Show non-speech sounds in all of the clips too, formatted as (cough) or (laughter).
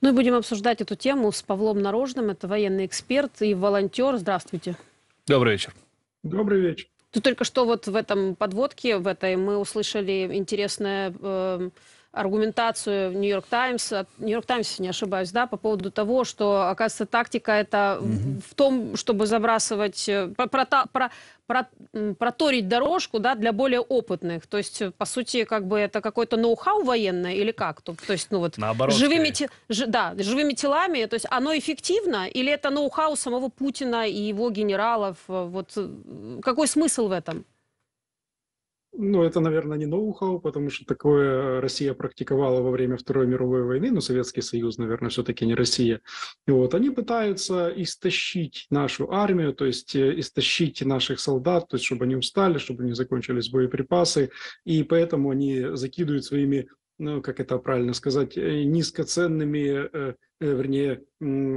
Ну и будем обсуждать эту тему с Павлом Нарожным. Это военный эксперт и волонтер. Здравствуйте. Добрый вечер. Добрый вечер. Ты только что вот в этом подводке, в этой, мы услышали интересное... Э, аргументацию в Нью-Йорк Таймс, Нью-Йорк Таймс, не ошибаюсь, да, по поводу того, что, оказывается, тактика это угу. в том, чтобы забрасывать, э, про, про, про, про, проторить дорожку, да, для более опытных. То есть, э, по сути, как бы это какой-то ноу-хау военное или как? То, то есть, ну вот, Наоборот, живыми, те, ж, да, живыми телами, то есть оно эффективно или это ноу-хау самого Путина и его генералов? Э, вот какой смысл в этом? Ну, это, наверное, не ноу-хау, потому что такое э, Россия практиковала во время Второй мировой войны, но Советский Союз, наверное, все-таки не Россия. И вот они пытаются истощить нашу армию, то есть э, истощить наших солдат, то есть чтобы они устали, чтобы не закончились боеприпасы, и поэтому они закидывают своими ну, как это правильно сказать, э, низкоценными, вернее,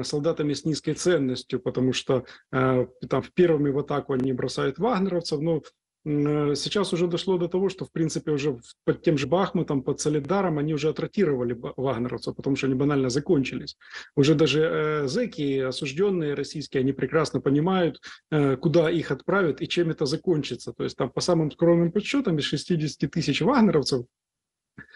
солдатами с низкой ценностью, потому что там в первыми в атаку они бросают вагнеровцев, но Э, сейчас уже дошло до того, что, в принципе, уже под тем же Бахмутом, под Солидаром они уже отротировали вагнеровцев, потому что они банально закончились. Уже даже э, зеки, осужденные российские, они прекрасно понимают, э, куда их отправят и чем это закончится. То есть там по самым скромным подсчетам из 60 тысяч вагнеровцев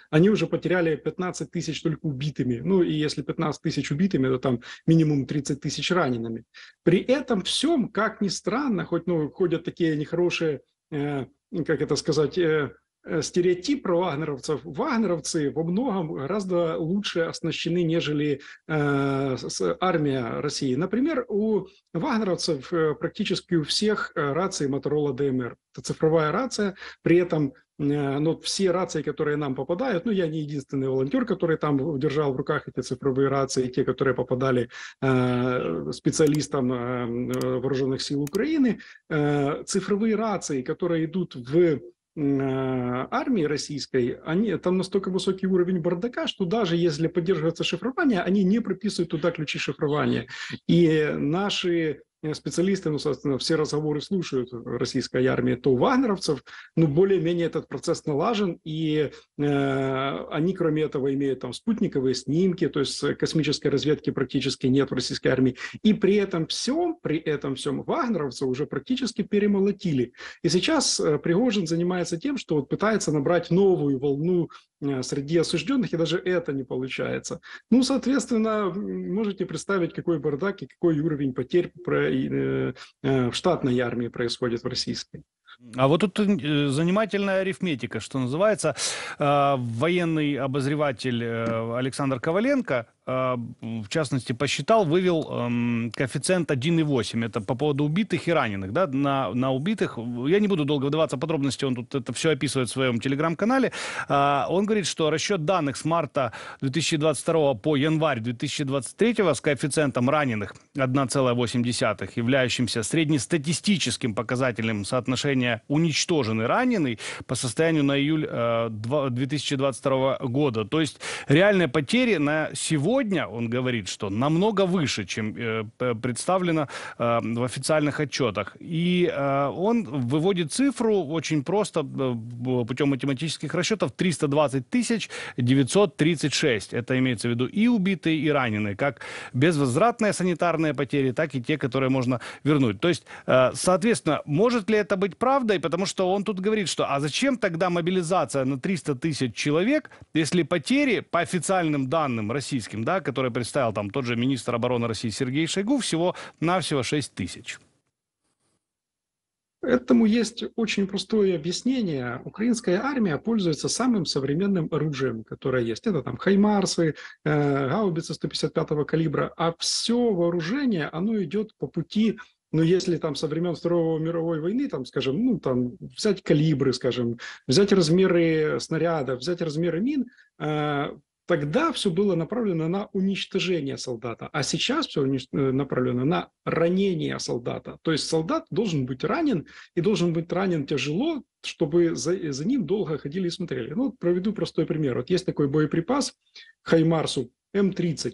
они уже потеряли 15 тысяч только убитыми. Ну и если 15 тысяч убитыми, то там минимум 30 тысяч ранеными. При этом всем, как ни странно, хоть ну, ходят такие нехорошие Э, как это сказать, э, Э, стереотип про вагнеровцев. Вагнеровцы во многом гораздо лучше оснащены, нежели э, армия России. Например, у вагнеровцев э, практически у всех рации Motorola DMR. Это цифровая рация, при этом э, но ну, все рации, которые нам попадают, ну, я не единственный волонтер, который там держал в руках эти цифровые рации, те, которые попадали э, специалистам э, вооруженных сил Украины, э, цифровые рации, которые идут в Э, армии российской, они, там настолько высокий уровень бардака, что даже если поддерживается шифрование, они не прописывают туда ключи шифрования. И наши Э, специалисты, ну, собственно, все разговоры слушают э, российской армии, то вагнеровцев, ну, более-менее этот процесс налажен, и э, они, кроме этого, имеют там спутниковые снимки, то есть э, космической разведки практически нет в российской армии. И при этом всем, при этом всем вагнеровцев уже практически перемолотили. И сейчас Пригожин занимается тем, что вот пытается набрать новую волну Э, среди осужденных, и даже это не получается. Ну, соответственно, можете представить, какой бардак и какой уровень потерь э, э, в штатной армии происходит в российской. А вот тут занимательная арифметика, что называется. А, военный обозреватель Александр Коваленко Э, в частности, посчитал, вывел эм, коэффициент 1,8. Это по поводу убитых и раненых. Да? На, на убитых, я не буду долго вдаваться в подробности, он тут это все описывает в своем телеграм-канале. А, он говорит, что расчет данных с марта 2022 по январь 2023 с коэффициентом раненых 1,8, являющимся среднестатистическим показателем соотношения уничтоженный раненый по состоянию на июль э, 2022 года. То есть реальные потери на сегодня сегодня, он говорит, что намного выше, чем э, представлено э, в официальных отчетах. И э, он выводит цифру очень просто путем математических расчетов 320 тысяч 936. Это имеется в виду и убитые, и раненые, как безвозвратные санитарные потери, так и те, которые можно вернуть. То есть, соответственно, может ли это быть правдой? Потому что он тут говорит, что а зачем тогда мобилизация на 300 тысяч человек, если потери по официальным данным российским да, которые представил там тот же министр обороны России Сергей Шойгу, всего-навсего 6 тысяч. Этому есть очень простое объяснение. Украинская армия пользуется самым современным оружием, которое есть. Это там хаймарсы, э, гаубицы 155 калибра. А все вооружение, оно идет по пути но ну, если там со времен Второй мировой войны, там, скажем, ну, там, взять калибры, скажем, взять размеры снаряда, взять размеры мин, э, Тогда все было направлено на уничтожение солдата, а сейчас все э, направлено на ранение солдата. То есть солдат должен быть ранен и должен быть ранен тяжело, чтобы за, за ним долго ходили и смотрели. Ну, проведу простой пример. Вот есть такой боеприпас Хаймарсу М-30.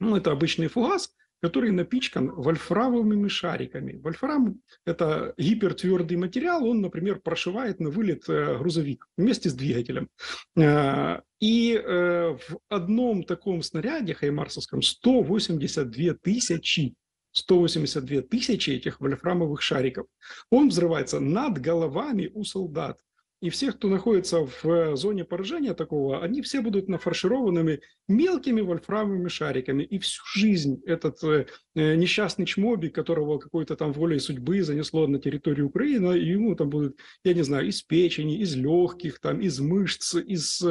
Ну, это обычный фугас, который напичкан вольфрамовыми шариками. Вольфрам – это гипертвердый материал, он, например, прошивает на вылет э, грузовик вместе с двигателем. Э, и э, в одном таком снаряде хаймарсовском 182 тысячи 182 тысячи этих вольфрамовых шариков. Он взрывается над головами у солдат и все, кто находится в э, зоне поражения такого, они все будут нафаршированными мелкими вольфрамовыми шариками. И всю жизнь этот э, э, несчастный чмобик, которого какой-то там волей судьбы занесло на территорию Украины, и ему там будут, я не знаю, из печени, из легких, там, из мышц, из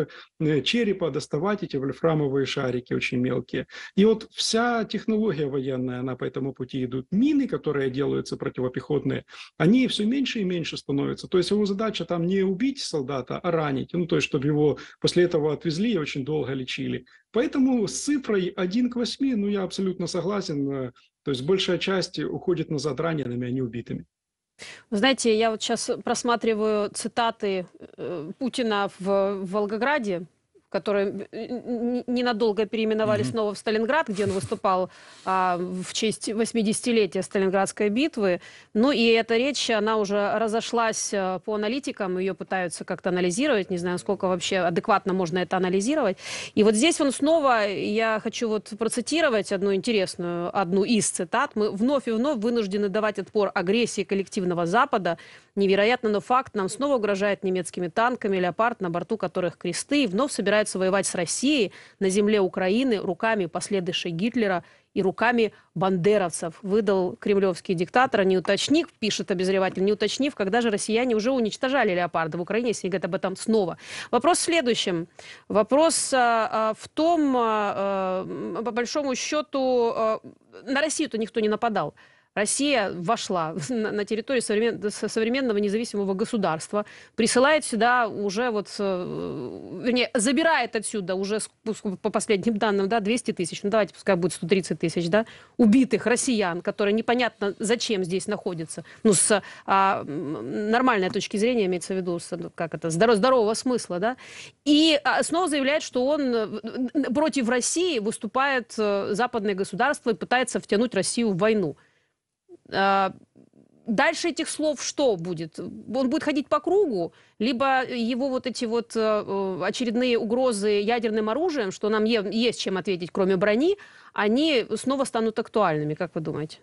черепа доставать эти вольфрамовые шарики очень мелкие. И вот вся технология военная, она по этому пути идут. Мины, которые делаются противопехотные, они все меньше и меньше становятся. То есть его задача там не убить убить солдата, а ранить. Ну, то есть, чтобы его после этого отвезли и очень долго лечили. Поэтому с цифрой 1 к 8, ну, я абсолютно согласен. Э, то есть, большая часть уходит назад ранеными, а не убитыми. Вы знаете, я вот сейчас просматриваю цитаты э, Путина в Волгограде, который ненадолго переименовали mm-hmm. снова в Сталинград, где он выступал а, в честь 80-летия Сталинградской битвы. Ну и эта речь, она уже разошлась э, по аналитикам, ее пытаются как-то анализировать, не знаю, сколько вообще адекватно можно это анализировать. И вот здесь он снова, я хочу вот процитировать одну интересную, одну из цитат. «Мы вновь и вновь вынуждены давать отпор агрессии коллективного Запада. Невероятно, но факт, нам снова угрожает немецкими танками «Леопард», на борту которых кресты, и вновь собирают собираются воевать с Россией на земле Украины руками последующей Гитлера и руками бандеровцев. Выдал кремлевский диктатор, не уточнив, пишет обозреватель, не уточнив, когда же россияне уже уничтожали леопарда в Украине, если говорят об этом снова. Вопрос в следующем. Вопрос а, а, в том, а, а, по большому счету, а, на Россию-то никто не нападал. Россия вошла (laughs) на территорию современного независимого государства, присылает сюда уже вот, э, вернее, забирает отсюда уже, по последним данным, да, 200 тысяч, ну давайте пускай будет 130 тысяч, да, убитых россиян, которые непонятно зачем здесь находятся. Ну, с а, нормальной точки зрения имеется в виду, с, ну, как это, здоров, здорового смысла, да. И а, снова заявляет, что он э, против России выступает э, западные государства и пытается втянуть Россию в войну. А, дальше этих слов что будет? Он будет ходить по кругу, либо его вот эти вот э, э, очередные угрозы ядерным оружием, что нам есть чем ответить, кроме брони, они снова станут актуальными, как вы думаете?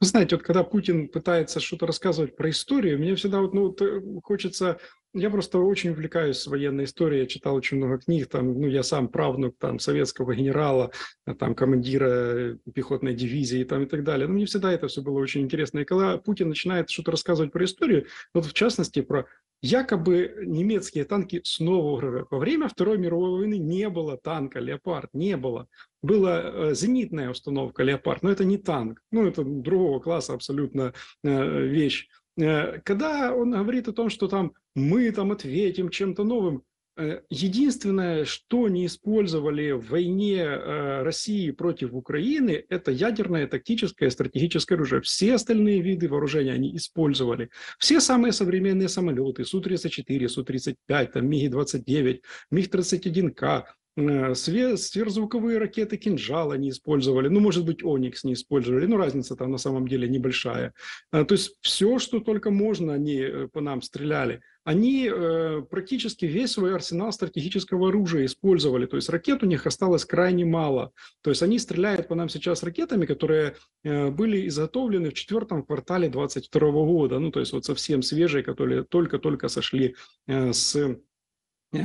Вы знаете, вот когда Путин пытается что-то рассказывать про историю, мне всегда вот, ну, э, хочется я просто очень увлекаюсь военной историей, я читал очень много книг, там, ну, я сам правнук там советского генерала, а, там, командира э, пехотной дивизии там и так далее. Но ну, мне всегда это все было очень интересно. И когда Путин начинает что-то рассказывать про историю, вот в частности про якобы немецкие танки снова Во время Второй мировой войны не было танка «Леопард», не было. Была э, зенитная установка «Леопард», но это не танк, ну, это другого класса абсолютно э, вещь. Э, когда он говорит о том, что там мы там ответим чем-то новым, э, единственное, что не использовали в войне э, России против Украины, это ядерное, тактическое, стратегическое оружие. Все остальные виды вооружения они использовали. Все самые современные самолеты, Су-34, Су-35, там, МиГ-29, МиГ-31К, Э, сверхзвуковые ракеты «Кинжал» они использовали, ну, может быть, «Оникс» не использовали, но разница там на самом деле небольшая. Э, то есть все, что только можно, они э, по нам стреляли. Они практически весь свой арсенал стратегического оружия использовали, то есть ракет у них осталось крайне мало. То есть они стреляют по нам сейчас ракетами, которые были изготовлены в четвертом квартале 2022 года, ну, то есть вот совсем свежие, которые только-только сошли с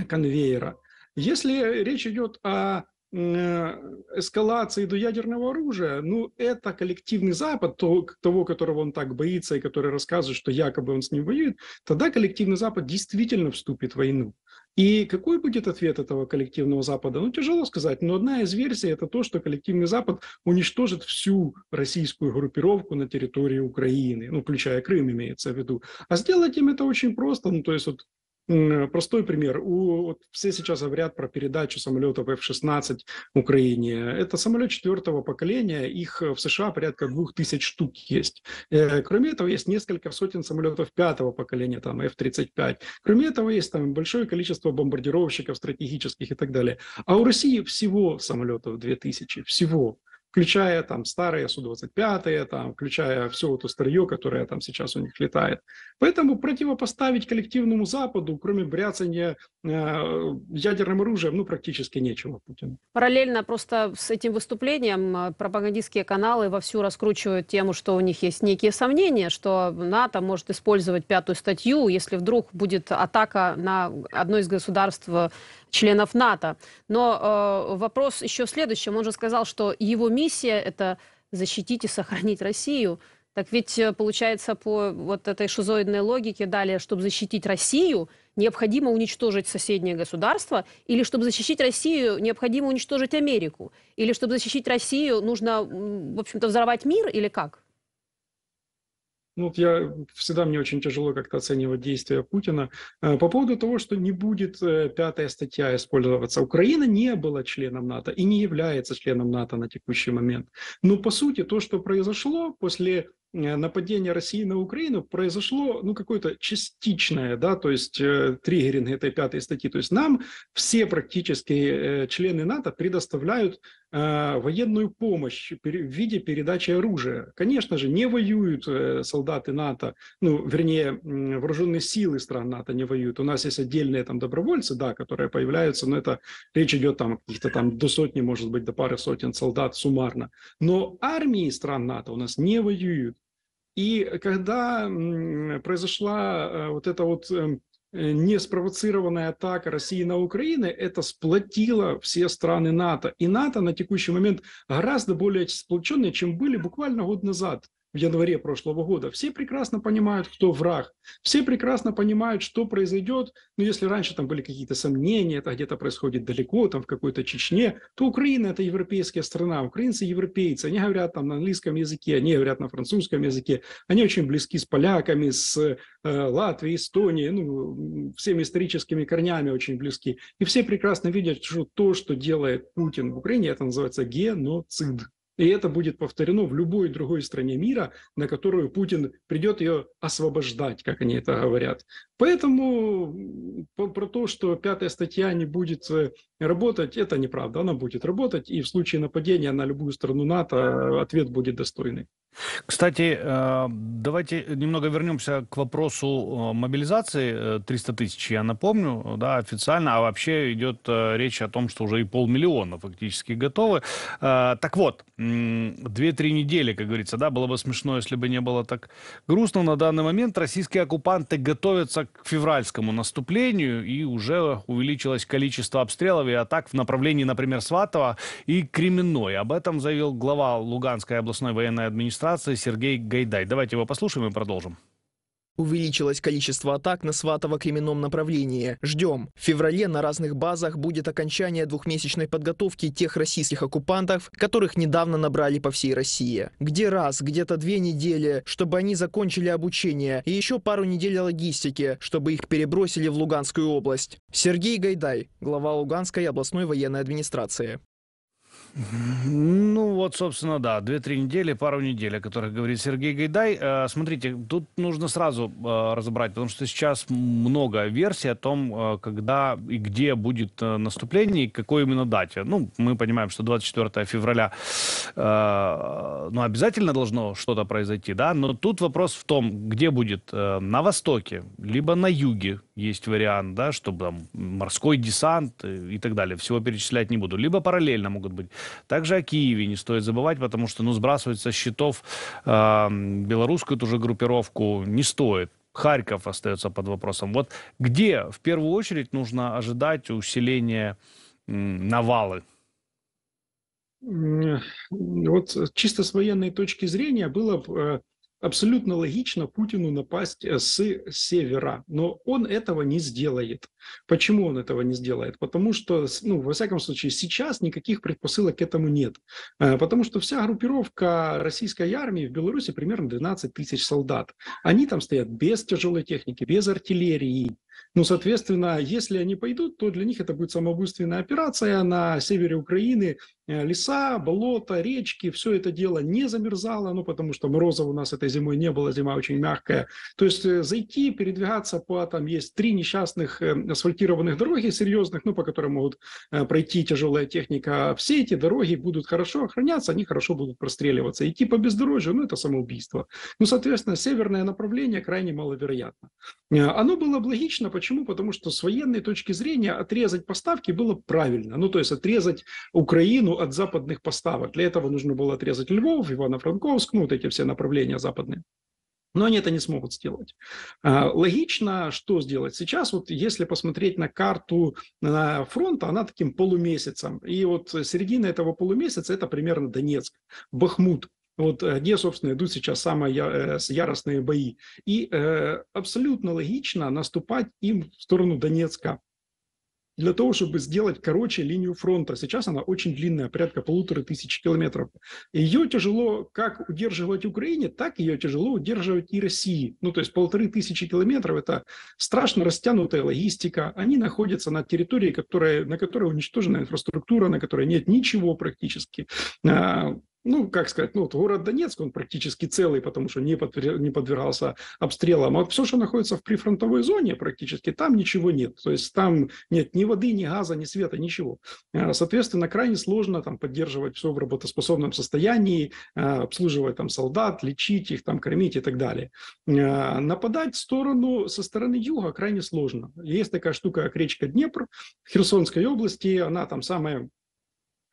конвейера. Если речь идет о э, эскалации до ядерного оружия, ну, это коллективный Запад, то, того, которого он так боится и который рассказывает, что якобы он с ним воюет, тогда коллективный Запад действительно вступит в войну. И какой будет ответ этого коллективного Запада? Ну, тяжело сказать, но одна из версий – это то, что коллективный Запад уничтожит всю российскую группировку на территории Украины, ну, включая Крым, имеется в виду. А сделать им это очень просто, ну, то есть вот Простой пример. У, вот все сейчас говорят про передачу самолетов F-16 Украине. Это самолет четвертого поколения, их в США порядка двух тысяч штук есть. Э, кроме этого, есть несколько сотен самолетов пятого поколения, там F-35. Кроме этого, есть там большое количество бомбардировщиков стратегических и так далее. А у России всего самолетов 2000, всего включая там старые Су-25, там, включая все это старье, которое там сейчас у них летает. Поэтому противопоставить коллективному Западу, кроме бряцания э, ядерным оружием, ну, практически нечего Путину. Параллельно просто с этим выступлением э, пропагандистские каналы вовсю раскручивают тему, что у них есть некие сомнения, что НАТО может использовать пятую статью, если вдруг будет атака на одно из государств членов НАТО. Но э, вопрос еще в следующем. Он же сказал, что его миссия – это защитить и сохранить Россию. Так ведь э, получается по вот этой шизоидной логике далее, чтобы защитить Россию, необходимо уничтожить соседнее государство, или чтобы защитить Россию, необходимо уничтожить Америку, или чтобы защитить Россию, нужно, в общем-то, взорвать мир или как? Ну, вот я всегда мне очень тяжело как-то оценивать действия Путина. Э, по поводу того, что не будет э, пятая статья использоваться. Украина не была членом НАТО и не является членом НАТО на текущий момент. Но по сути то, что произошло после э, нападение России на Украину произошло, ну, какое-то частичное, да, то есть э, триггеринг этой пятой статьи. То есть нам все практически э, члены НАТО предоставляют Э, военную помощь в виде передачи оружия. Конечно же, не воюют э, солдаты НАТО, ну, вернее, вооруженные силы стран НАТО не воюют. У нас есть отдельные там добровольцы, да, которые появляются, но это речь идет там каких-то там до сотни, может быть, до пары сотен солдат суммарно. Но армии стран НАТО у нас не воюют. И когда произошла э, вот эта вот эм, Э, неспровоцированная атака России на Украину, это сплотило все страны НАТО. И НАТО на текущий момент гораздо более сплоченные, чем были буквально год назад в январе прошлого года. Все прекрасно понимают, кто враг. Все прекрасно понимают, что произойдет. Но если раньше там были какие-то сомнения, это где-то происходит далеко, там в какой-то Чечне, то Украина – это европейская страна. Украинцы – европейцы. Они говорят там на английском языке, они говорят на французском языке. Они очень близки с поляками, с э, Латвией, Эстонией, ну, всеми историческими корнями очень близки. И все прекрасно видят, что то, что делает Путин в Украине, это называется геноцид. И это будет повторено в любой другой стране мира, на которую Путин придет ее освобождать, как они это говорят. Поэтому про то, что пятая статья не будет э, работать, это неправда. Она будет работать, и в случае нападения на любую страну НАТО э, ответ будет достойный. Кстати, э, давайте немного вернемся к вопросу э, мобилизации 300 э, тысяч, я напомню, да, официально, а вообще идет речь о том, что уже и полмиллиона фактически готовы. Так вот, 2-3 недели, как говорится, да, было бы смешно, если бы не было так грустно. На данный момент российские оккупанты готовятся к февральскому наступлению, и уже увеличилось количество обстрелов и атак в направлении, например, Сватова и Кременной. Об этом заявил глава Луганской областной военной администрации администрации Сергей Гайдай. Давайте его послушаем и продолжим. Увеличилось количество атак на Сватово кримином направлении. Ждем. В феврале на разных базах будет окончание двухмесячной подготовки тех российских оккупантов, которых недавно набрали по всей России. Где раз, где-то две недели, чтобы они закончили обучение, и еще пару недель логистики, чтобы их перебросили в Луганскую область. Сергей Гайдай, глава Луганской областной военной администрации. Ну вот, собственно, да, две-три недели, пару недель, о которых говорит Сергей Гайдай. Э, смотрите, тут нужно сразу э, разобрать, потому что сейчас много версий о том, э, когда и где будет наступление и какой именно дате. Ну, мы понимаем, что 24 февраля, ну, обязательно должно что-то произойти, да, но тут вопрос в том, где будет, на востоке, либо на юге, есть вариант, да, чтобы там морской десант э, и так далее. Всего перечислять не буду. Либо параллельно могут быть. Также о Киеве не стоит забывать, потому что, ну, сбрасывать со счетов э, белорусскую ту же группировку не стоит. Харьков остается под вопросом. Вот где в первую очередь нужно ожидать усиления навалы? Вот чисто с военной точки зрения было э, абсолютно логично Путину напасть э, с севера, но он этого не сделает. Почему он этого не сделает? Потому что, ну, во всяком случае, сейчас никаких предпосылок к этому нет. Э, потому что вся группировка российской армии в Беларуси примерно 12 тысяч солдат. Они там стоят без тяжелой техники, без артиллерии, ну, соответственно, если они пойдут, то для них это будет самоубийственная операция. На севере Украины э, леса, болота, речки, все это дело не замерзало, ну, потому что морозов у нас этой зимой не было, зима очень мягкая. То есть э, зайти, передвигаться по, там есть три несчастных э, асфальтированных дороги серьезных, ну, по которым могут пройти тяжелая техника. А все эти дороги будут хорошо охраняться, они хорошо будут простреливаться. Идти по бездорожью, ну, это самоубийство. Ну, соответственно, северное направление крайне маловероятно. Э, оно было логично, почему? Потому что с военной точки зрения отрезать поставки было правильно. Ну, то есть отрезать Украину от западных поставок. Для этого нужно было отрезать Львов, Ивано-Франковск, ну, вот эти все направления западные. Но они это не смогут сделать. Э, логично, что сделать сейчас, вот если посмотреть на карту фронта, она таким полумесяцем. И вот середина этого полумесяца – это примерно Донецк, Бахмут, вот э, где, собственно, идут сейчас самые э, яростные бои, и е, э, абсолютно логично наступать им в сторону Донецка для того, чтобы сделать короче линию фронта. Сейчас она очень длинная, порядка полутора тысяч километров. Ее тяжело как удерживать Украине, так ее тяжело удерживать и России. Ну, то есть полторы тысячи километров – это страшно растянутая логистика. Они находятся на территории, которая, на которой уничтожена инфраструктура, на которой нет ничего практически. А, ну, как сказать, ну, вот город Донецк, он практически целый, потому что не, подвер... не подвергался обстрелам. А вот все, что находится в прифронтовой зоне, практически там ничего нет. То есть там нет ни воды, ни газа, ни света, ничего. А, соответственно, крайне сложно там поддерживать все в работоспособном состоянии, а, обслуживать там солдат, лечить их, там кормить и так далее. А, нападать в сторону, со стороны юга крайне сложно. Есть такая штука, как речка Днепр в Херсонской области, она там самая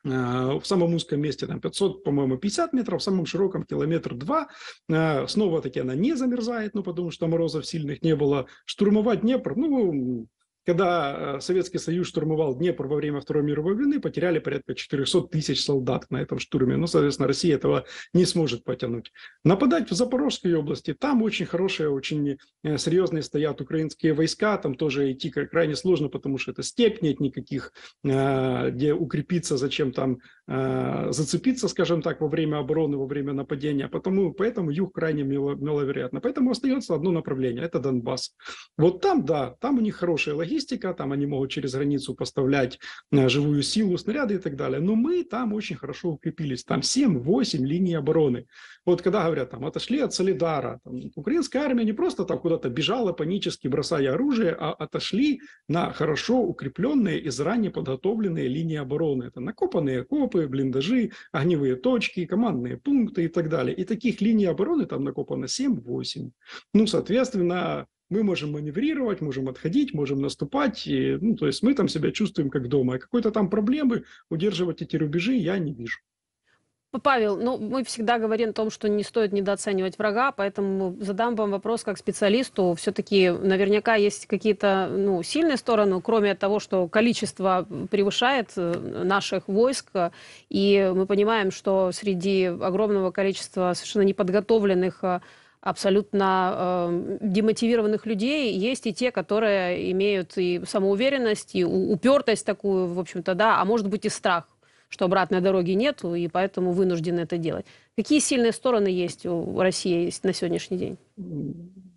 а, в самом узком месте там 500, по-моему, 50 метров, в самом широком километр 2. А, снова-таки она не замерзает, ну, потому что морозов сильных не было. Штурмовать Днепр, ну, когда э, Советский Союз штурмовал Днепр во время Второй мировой войны, потеряли порядка 400 тысяч солдат на этом штурме. Ну, соответственно, Россия этого не сможет потянуть. Нападать в Запорожской области, там очень хорошие, очень э, серьезные стоят украинские войска, там тоже идти крайне сложно, потому что это степь, нет никаких, э, где укрепиться, зачем там зацепиться, скажем так, во время обороны, во время нападения. Потому, поэтому юг крайне маловероятно. Поэтому остается одно направление – это Донбасс. Вот там, да, там у них хорошая логика, логистика, там они могут через границу поставлять э, живую силу, снаряды и так далее. Но мы там очень хорошо укрепились, там 7-8 линий обороны. Вот когда говорят, там, отошли от Солидара, там, украинская армия не просто там куда-то бежала панически, бросая оружие, а отошли на хорошо укрепленные и заранее подготовленные линии обороны. Это накопанные копы, блиндажи, огневые точки, командные пункты и так далее. И таких линий обороны там накопано 7-8. Ну, соответственно, мы можем маневрировать, можем отходить, можем наступать, и, ну, то есть мы там себя чувствуем как дома, а какой-то там проблемы удерживать эти рубежи я не вижу. Павел, ну мы всегда говорим о том, что не стоит недооценивать врага, поэтому задам вам вопрос как специалисту. Все-таки наверняка есть какие-то ну, сильные стороны, кроме того, что количество превышает э, наших войск, и мы понимаем, что среди огромного количества совершенно неподготовленных э, абсолютно э, демотивированных людей, есть и те, которые имеют и самоуверенность, и упертость такую, в общем-то, да, а может быть и страх, что обратной дороги нет, и поэтому вынуждены это делать. Какие сильные стороны есть у России на сегодняшний день?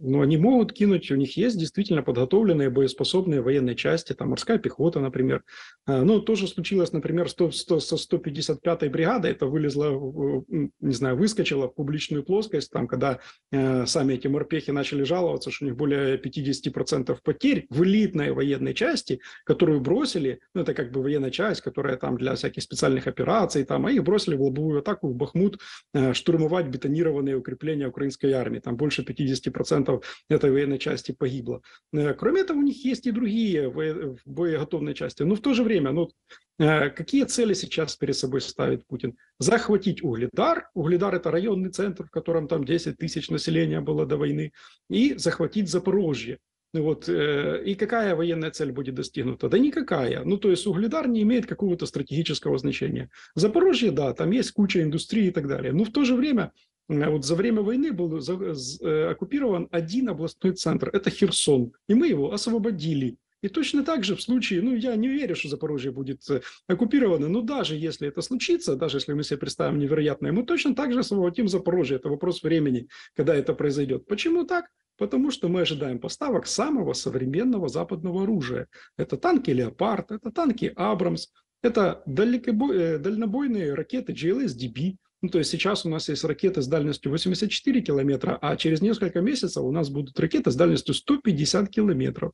но ну, они могут кинуть, у них есть действительно подготовленные боеспособные военные части, там морская пехота, например. А, ну, тоже случилось, например, 100, 100, со 155-й бригадой, это вылезло, не знаю, выскочило в публичную плоскость, там, когда э, сами эти морпехи начали жаловаться, что у них более 50% потерь в элитной военной части, которую бросили, ну, это как бы военная часть, которая там для всяких специальных операций, там, а их бросили в лобовую атаку в Бахмут э, штурмовать бетонированные укрепления украинской армии, там больше 50% солдатов этой военной части погибло. Э, кроме этого, у них есть и другие боеготовные части. Но в то же время, ну, э, Какие цели сейчас перед собой ставит Путин? Захватить Угледар. Угледар – это районный центр, в котором там 10 тысяч населения было до войны. И захватить Запорожье. Ну вот. Э, и какая военная цель будет достигнута? Да никакая. Ну, то есть Угледар не имеет какого-то стратегического значения. Запорожье, да, там есть куча индустрии и так далее. Но в то же время Э, вот за время войны был э, оккупирован один областной центр, это Херсон, и мы его освободили. И точно так же в случае, ну, я не верю, что Запорожье будет э, оккупировано, но даже если это случится, даже если мы себе представим невероятное, мы точно так же освободим Запорожье. Это вопрос времени, когда это произойдет. Почему так? Потому что мы ожидаем поставок самого современного западного оружия. Это танки «Леопард», это танки «Абрамс», это дальнобойные ракеты GLS-DB, ну, то есть сейчас у нас есть ракеты с дальностью 84 километра, а через несколько месяцев у нас будут ракеты с дальностью 150 километров.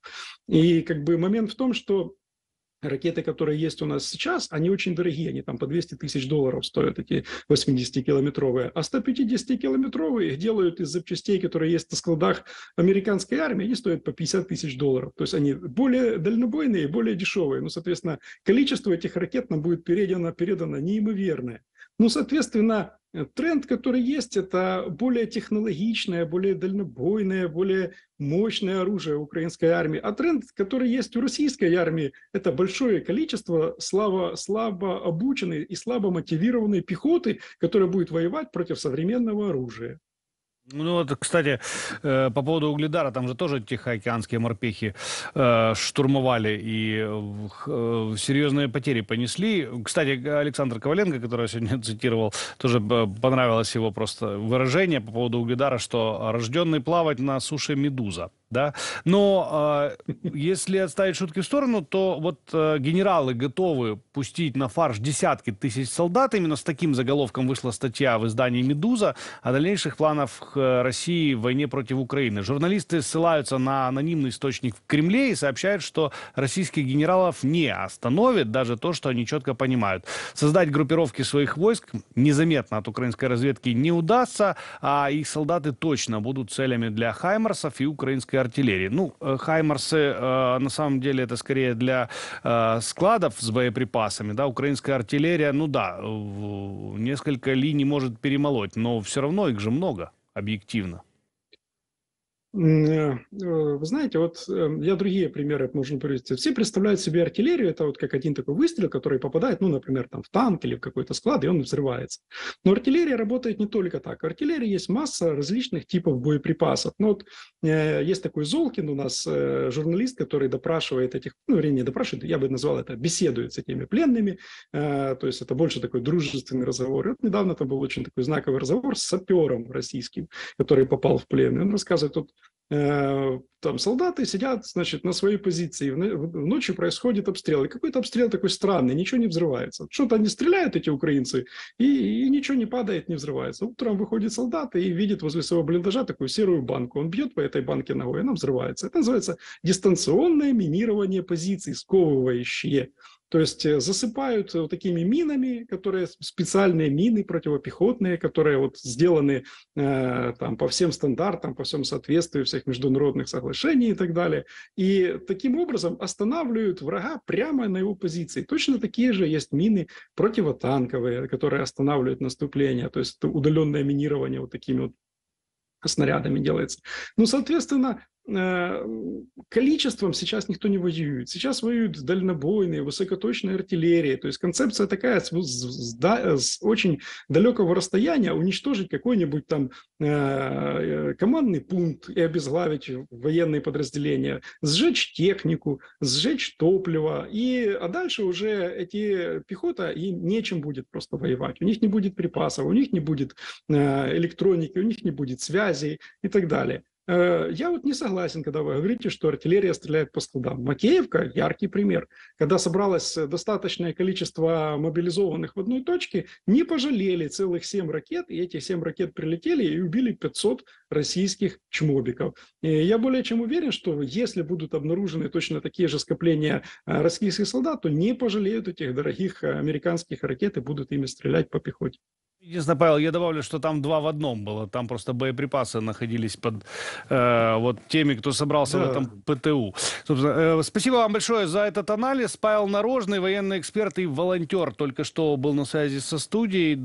И как бы момент в том, что ракеты, которые есть у нас сейчас, они очень дорогие, они там по 200 тысяч долларов стоят, эти 80-километровые, а 150-километровые их делают из запчастей, которые есть на складах американской армии, они стоят по 50 тысяч долларов, то есть они более дальнобойные, более дешевые, ну, соответственно, количество этих ракет нам будет передано, передано неимоверное. Ну, соответственно, э, тренд, который есть, это более технологичное, более дальнобойное, более мощное оружие украинской армии. А тренд, который есть у российской армии, это большое количество слабо, слабо обученной и слабо мотивированной пехоты, которая будет воевать против современного оружия. Ну вот, кстати, э, по поводу Угледара, там же тоже тихоокеанские морпехи э, штурмовали и э, серьезные потери понесли. Кстати, Александр Коваленко, который я сегодня (laughs) цитировал, тоже понравилось его просто выражение по поводу Угледара, что рожденный плавать на суше медуза да. Но э, если отставить шутки в сторону, то вот э, генералы готовы пустить на фарш десятки тысяч солдат. Именно с таким заголовком вышла статья в издании «Медуза» о дальнейших планах э, России в войне против Украины. Журналисты ссылаются на анонимный источник в Кремле и сообщают, что российских генералов не остановит даже то, что они четко понимают. Создать группировки своих войск незаметно от украинской разведки не удастся, а их солдаты точно будут целями для «Хаймарсов» и украинской российской артиллерии. Ну, э, «Хаймарсы» э, на самом деле это скорее для э, складов с боеприпасами, да, украинская артиллерия, ну да, несколько линий может перемолоть, но все равно их же много, объективно. Э, вы знаете, вот эм, я другие примеры можно привести. Все представляют себе артиллерию, это вот как один такой выстрел, который попадает, ну, например, там в танк или в какой-то склад, и он взрывается. Но артиллерия работает не только так. В артиллерии есть масса различных типов боеприпасов. Ну, вот э, есть такой Золкин у нас, э, журналист, который допрашивает этих, ну, вернее, не допрашивает, я бы назвал это, беседует с этими пленными, то есть это больше такой дружественный разговор. И вот недавно там был очень такой знаковый разговор с сапером российским, который попал в плен. И он рассказывает, тут Э, там солдаты сидят, значит, на своей позиции, В ночью происходит обстрел, и какой-то обстрел такой странный, ничего не взрывается. Что-то они стреляют, эти украинцы, и, и ничего не падает, не взрывается. Утром выходит солдат и видит возле своего блиндажа такую серую банку. Он бьет по этой банке ногой, она взрывается. Это называется дистанционное минирование позиций, сковывающее. То есть э, засыпают э, вот такими минами, которые специальные мины противопехотные, которые вот сделаны э, там по всем стандартам, по всем соответствию всех международных соглашений и так далее. И таким образом останавливают врага прямо на его позиции. Точно такие же есть мины противотанковые, которые останавливают наступление. То есть удаленное минирование вот такими вот снарядами делается. Ну, соответственно, Э, количеством сейчас никто не воюет. Сейчас воюют дальнобойные, высокоточные артиллерии. То есть концепция такая, с, с, да, с очень далекого расстояния уничтожить какой-нибудь там э, э, командный пункт и обезглавить военные подразделения, сжечь технику, сжечь топливо. И, а дальше уже эти пехота, и нечем будет просто воевать. У них не будет припасов, у них не будет э, электроники, у них не будет связи и так далее. Э, я вот не согласен, когда вы говорите, что артиллерия стреляет по складам. Макеевка – яркий пример. Когда собралось достаточное количество мобилизованных в одной точке, не пожалели целых 7 ракет, и эти 7 ракет прилетели и убили 500 российских чмобиков. И я более чем уверен, что если будут обнаружены точно такие же скопления э, российских солдат, то не пожалеют этих дорогих э, американских ракет и будут ими стрелять по пехоте. Единственное, Павел, я добавлю, что там два в одном было. Там просто боеприпасы находились под э, вот теми, кто собрался да. в этом ПТУ. Собственно, э, спасибо вам большое за этот анализ. Павел Нарожный, военный эксперт и волонтер, только что был на связи со студией.